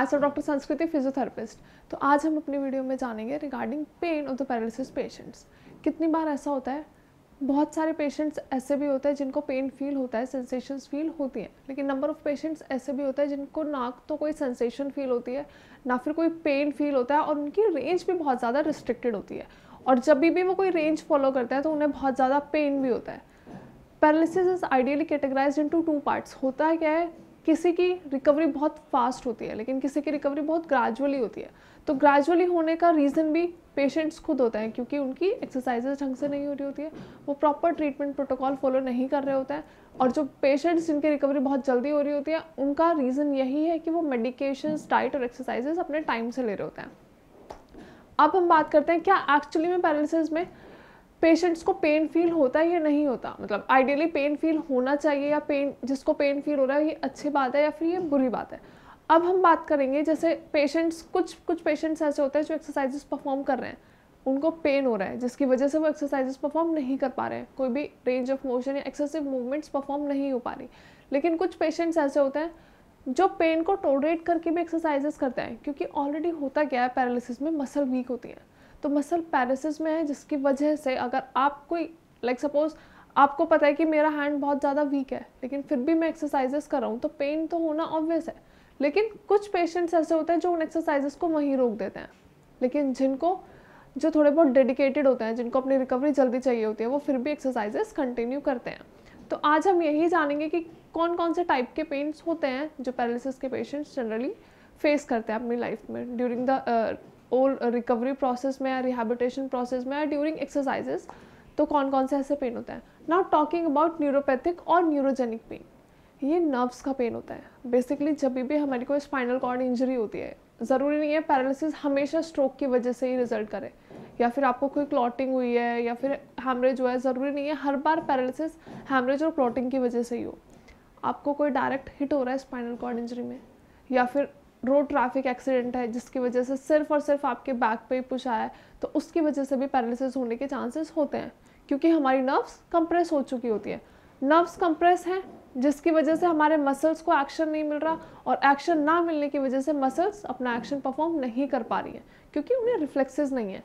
myself doctor संस्कृति physiotherapist तो आज हम अपनी वीडियो में जानेंगे regarding pain of the paralysis patients कितनी बार ऐसा होता है बहुत सारे पेशेंट्स ऐसे भी होते हैं जिनको पेन फील होता है सेंसेशंस फील होती हैं लेकिन नंबर ऑफ़ पेशेंट्स ऐसे भी होते हैं जिनको ना तो कोई सेंसेशन फील होती है ना फिर कोई पेन फील होता है और उनकी रेंज भी बहुत ज़्यादा रिस्ट्रिक्टेड होती है और जब भी, भी वो कोई रेंज फॉलो करते हैं तो उन्हें बहुत ज़्यादा पेन भी होता है paralysis is ideally categorise into two parts होता है क्या है किसी की रिकवरी बहुत फास्ट होती है लेकिन किसी की रिकवरी बहुत ग्रेजुअली होती है तो ग्रेजुअली होने का रीज़न भी पेशेंट्स खुद होते हैं क्योंकि उनकी एक्सरसाइजेज ढंग से नहीं हो रही होती है वो प्रॉपर ट्रीटमेंट प्रोटोकॉल फॉलो नहीं कर रहे होते हैं और जो पेशेंट्स जिनकी रिकवरी बहुत जल्दी हो रही होती है उनका रीज़न यही है कि वो मेडिकेशन डाइट और एक्सरसाइजेज अपने टाइम से ले रहे होते हैं अब हम बात करते हैं क्या एक्चुअली में पैरालिसिस में पेशेंट्स को पेन फील होता है या नहीं होता मतलब आइडियली पेन फील होना चाहिए या पेन जिसको पेन फील हो रहा है ये अच्छी बात है या फिर ये बुरी बात है अब हम बात करेंगे जैसे पेशेंट्स कुछ कुछ पेशेंट्स ऐसे होते हैं जो एक्सरसाइजेस परफॉर्म कर रहे हैं उनको पेन हो रहा है जिसकी वजह से वो एक्सरसाइजेस परफॉर्म नहीं कर पा रहे हैं कोई भी रेंज ऑफ मोशन या एक्सेसिव मूवमेंट्स परफॉर्म नहीं हो पा रही लेकिन कुछ पेशेंट्स ऐसे होते हैं जो पेन को टोलरेट करके भी एक्सरसाइजेस करते हैं क्योंकि ऑलरेडी होता क्या है पैरालिसिस में मसल वीक होती है तो मसल पैरालिसिस में है जिसकी वजह से अगर आप कोई लाइक सपोज़ आपको पता है कि मेरा हैंड बहुत ज़्यादा वीक है लेकिन फिर भी मैं एक्सरसाइजेस कर रहा हूँ तो पेन तो होना ऑब्वियस है लेकिन कुछ पेशेंट्स ऐसे होते हैं जो उन एक्सरसाइजेस को वहीं रोक देते हैं लेकिन जिनको जो थोड़े बहुत डेडिकेटेड होते हैं जिनको अपनी रिकवरी जल्दी चाहिए होती है वो फिर भी एक्सरसाइजेस कंटिन्यू करते हैं तो आज हम यही जानेंगे कि कौन कौन से टाइप के पेन्स होते हैं जो पैरालिसिस के पेशेंट्स जनरली फेस करते हैं अपनी लाइफ में during the whole recovery process में या रिहेबिटेशन प्रोसेस में या ड्यूरिंग एक्सरसाइजेस तो कौन कौन से ऐसे पेन होते हैं नाउ टॉकिंग अबाउट न्यूरोपैथिक और न्यूरोजेनिक पेन ये नर्व्स का पेन होता है बेसिकली जब भी हमारी कोई स्पाइनल कॉर्ड इंजरी होती है ज़रूरी नहीं है पैरालिसिस हमेशा स्ट्रोक की वजह से ही रिजल्ट करे या फिर आपको कोई क्लॉटिंग हुई है या फिर हेमरेज हुआ है ज़रूरी नहीं है हर बार पैरालिसिस हैमरेज और क्लॉटिंग की वजह से ही हो आपको कोई डायरेक्ट हिट हो रहा है स्पाइनल कॉर्ड इंजरी में या फिर रोड ट्रैफिक एक्सीडेंट है जिसकी वजह से सिर्फ और सिर्फ आपके बैक पे ही पुश आया है तो उसकी वजह से भी पैरालिसिस होने के चांसेस होते हैं क्योंकि हमारी नर्व्स कंप्रेस हो चुकी होती है नर्व्स कंप्रेस हैं जिसकी वजह से हमारे मसल्स को एक्शन नहीं मिल रहा और एक्शन ना मिलने की वजह से मसल्स अपना एक्शन परफॉर्म नहीं कर पा रही हैं क्योंकि उन्हें रिफ्लेक्सेस नहीं है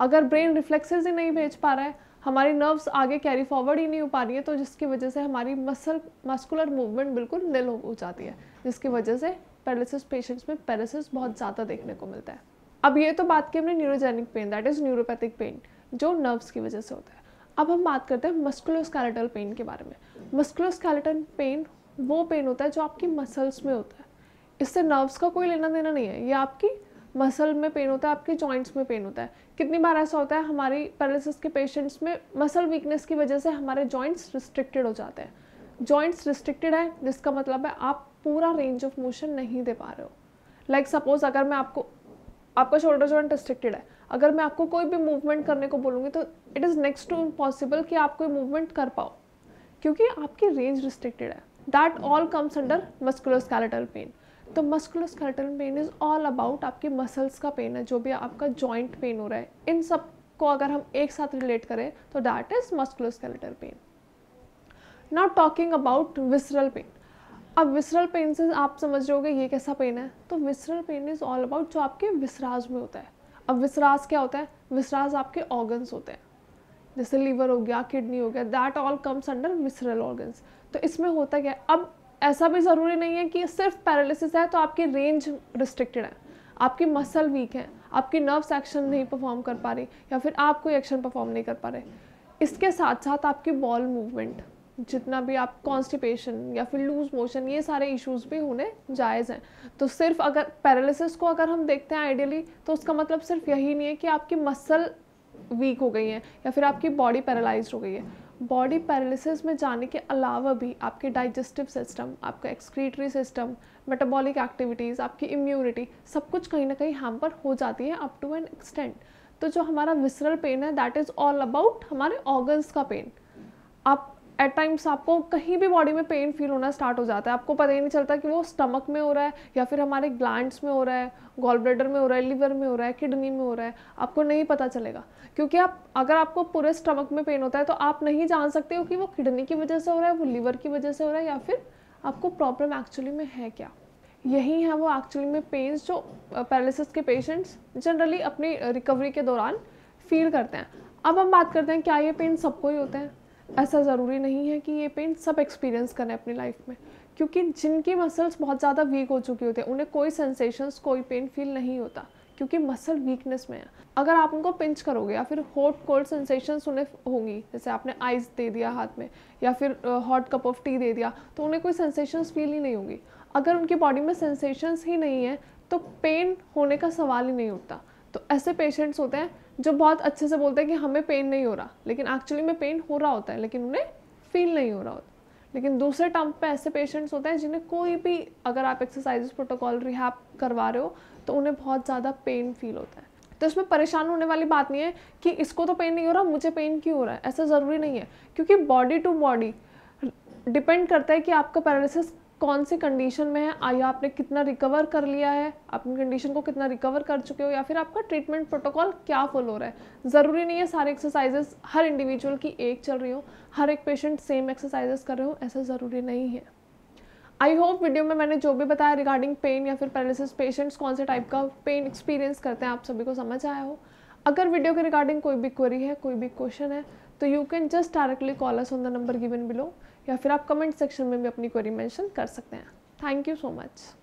अगर ब्रेन रिफ्लेक्सेज ही नहीं भेज पा रहा है हमारी नर्व्स आगे कैरी फॉरवर्ड ही नहीं हो पा रही है तो जिसकी वजह से हमारी मसल मस्कुलर मूवमेंट बिल्कुल निल हो जाती है जिसकी वजह से पैरालिसिस पेशेंट्स में पैरालिसिस बहुत ज़्यादा देखने को मिलता है अब ये तो बात की हमने neurogenic pain that is neuropathic pain जो नर्व्स की वजह से होता है अब हम बात करते हैं मस्कुलोस्कैलेटल पेन के बारे में मस्कुलोस्कैलेटल पेन वो पेन होता है जो आपकी मसल्स में होता है इससे नर्व्स का कोई लेना देना नहीं है ये आपकी मसल में पेन होता है आपके जॉइंट्स में पेन होता है कितनी बार ऐसा होता है हमारी पैरालिसिस के पेशेंट्स में मसल वीकनेस की वजह से हमारे जॉइंट्स रिस्ट्रिक्टेड हो जाते हैं जॉइंट्स रिस्ट्रिक्टेड है जिसका मतलब है आप पूरा रेंज ऑफ मोशन नहीं दे पा रहे हो लाइक like सपोज अगर मैं आपको आपका शोल्डर जॉइंट रिस्ट्रिक्टेड है अगर मैं आपको कोई भी मूवमेंट करने को बोलूँगी तो it is next to impossible कि आप कोई मूवमेंट कर पाओ क्योंकि आपकी रेंज रिस्ट्रिक्टेड है that all comes under muscular skeletal pain तो musculoskeletal pain is all about आपके मसल्स का पेन है जो भी आपका जॉइंट पेन हो रहा है इन सब को अगर हम एक साथ रिलेट करें तो that is musculoskeletal pain now talking about visceral pain अब विसरल पेन से आप समझ रहे हो ये कैसा पेन है तो visceral pain is all about जो आपके विसराज में होता है अब विसराज क्या होता है विसराज आपके ऑर्गन्स होते हैं जैसे लीवर हो गया किडनी हो गया that all comes under visceral organs तो इसमें होता क्या है अब ऐसा भी ज़रूरी नहीं है कि सिर्फ पैरालिसिस है तो आपकी रेंज रिस्ट्रिक्टेड है आपकी मसल वीक है आपकी नर्व्स एक्शन नहीं परफॉर्म कर पा रही या फिर आप कोई एक्शन परफॉर्म नहीं कर पा रहे इसके साथ साथ आपकी बॉल मूवमेंट जितना भी आप कॉन्स्टिपेशन या फिर लूज मोशन ये सारे इश्यूज भी होने जायज़ हैं तो सिर्फ अगर पैरालिसिस को अगर हम देखते हैं आइडियली तो उसका मतलब सिर्फ यही नहीं है कि आपकी मसल वीक हो गई हैं या फिर आपकी बॉडी पैरालाइज हो गई है बॉडी पैरालिसिस में जाने के अलावा भी आपके डाइजेस्टिव सिस्टम आपका एक्सक्रीटरी सिस्टम मेटाबॉलिक एक्टिविटीज़ आपकी इम्यूनिटी सब कुछ कहीं ना कहीं हैम्पर हो जाती है अप टू एन एक्सटेंट तो जो हमारा विसरल पेन है दैट इज़ ऑल अबाउट हमारे ऑर्गन्स का पेन आप एट टाइम्स आपको कहीं भी बॉडी में पेन फील होना स्टार्ट हो जाता है आपको पता ही नहीं चलता कि वो स्टमक में हो रहा है या फिर हमारे ग्लैंड्स में हो रहा है गॉल ब्लेडर में हो रहा है लिवर में हो रहा है किडनी में हो रहा है आपको नहीं पता चलेगा क्योंकि आप अगर आपको पूरे स्टमक में पेन होता है तो आप नहीं जान सकते हो कि वो किडनी की वजह से हो रहा है वो लीवर की वजह से हो रहा है या फिर आपको प्रॉब्लम एक्चुअली में है क्या यही है वो एक्चुअली में पेन्स जो पैरालिसिस के पेशेंट्स जनरली अपनी रिकवरी के दौरान फील करते हैं अब हम बात करते हैं क्या ये पेन सबको ही होते हैं ऐसा ज़रूरी नहीं है कि ये पेन सब एक्सपीरियंस करें अपनी लाइफ में क्योंकि जिनकी मसल्स बहुत ज़्यादा वीक हो चुकी होती है उन्हें कोई सेंसेशंस कोई पेन फील नहीं होता क्योंकि मसल वीकनेस में है अगर आप उनको पिंच करोगे या फिर हॉट कोल्ड सेंसेशंस उन्हें होंगी जैसे आपने आइस दे दिया हाथ में या फिर हॉट कप ऑफ टी दे दिया तो उन्हें कोई सेंसेशंस फील ही नहीं होगी अगर उनकी बॉडी में सेंसेशंस ही नहीं है तो पेन होने का सवाल ही नहीं उठता तो ऐसे पेशेंट्स होते हैं जो बहुत अच्छे से बोलते हैं कि हमें पेन नहीं हो रहा लेकिन एक्चुअली में पेन हो रहा होता है लेकिन उन्हें फील नहीं हो रहा होता लेकिन दूसरे टर्म पे ऐसे पेशेंट्स होते हैं जिन्हें कोई भी अगर आप एक्सरसाइज प्रोटोकॉल रिहैप करवा रहे हो तो उन्हें बहुत ज़्यादा पेन फील होता है तो इसमें परेशान होने वाली बात नहीं है कि इसको तो पेन नहीं हो रहा मुझे पेन क्यों हो रहा है ऐसा ज़रूरी नहीं है क्योंकि बॉडी टू बॉडी डिपेंड करता है कि आपका पैरालिसिस कौन सी कंडीशन में है आया आपने कितना रिकवर कर लिया है अपनी कंडीशन को कितना रिकवर कर चुके हो या फिर आपका ट्रीटमेंट प्रोटोकॉल क्या फॉलो हो रहा है ज़रूरी नहीं है सारे एक्सरसाइजेस हर इंडिविजुअल की एक चल रही हो हर एक पेशेंट सेम एक्सरसाइजेस कर रहे हो ऐसा ज़रूरी नहीं है आई होप वीडियो में मैंने जो भी बताया रिगार्डिंग पेन या फिर पैरालिसिस पेशेंट्स कौन से टाइप का पेन एक्सपीरियंस करते हैं आप सभी को समझ आया हो अगर वीडियो के रिगार्डिंग कोई भी क्वेरी है कोई भी क्वेश्चन है तो you can just directly call us on the number given below या फिर आप कमेंट सेक्शन में भी अपनी क्वेरी मेंशन कर सकते हैं थैंक यू सो मच